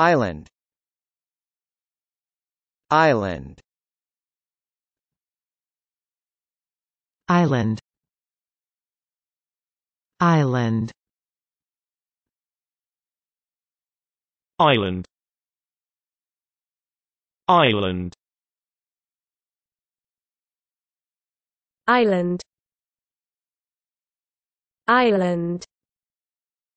Island Island Island Island Island Island Island Island